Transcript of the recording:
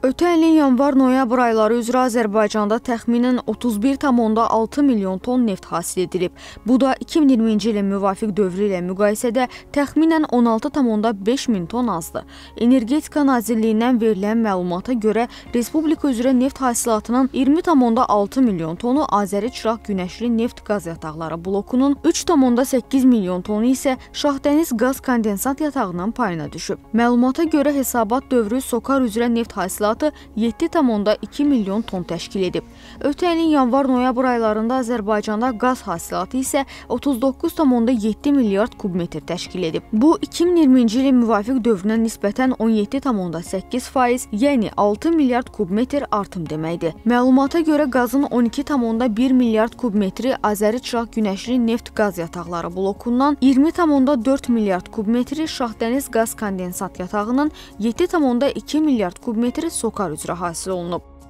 Ötən ilin yanvar-noyabr ayları üzrə Azərbaycanda təxminən 31,6 milyon ton neft hasil edilib. Bu da 2020-ci ilin müvafiq dövrü ilə müqayisədə təxminən 16,5 min ton azdır. Energetika Nazirliyindən verilən məlumata görə respublika üzrə neft hasilatının 20,6 milyon tonu Azəri-Çıraq Günəşli neft qaz yataqları blokunun 3,8 milyon tonu isə Şahdəniz qaz kondensat yatağının payına düşüb. Məlumata görə hesabat dövrü Sokar üzrə neft hasilatı istehsalatı 7,2 milyon ton təşkil edib. Ötən ilin yanvar-noyabr aylarında Azərbaycanda qaz hasilatı isə 39,7 milyard kubmetr təşkil edib. Bu 2020-ci ilin müvafiq dövrünə nisbətən 17,8%, yəni 6 milyard kubmetr artım deməkdir. Məlumata görə qazın 12,1 milyard kubmetri Azəri Çıraq Günəşli neft qaz yataqları blokundan, 20,4 milyard kubmetri Şahdəniz qaz kondensat yatağının, 7,2 milyard kubmetri SOCAR üzrə hasil olunub.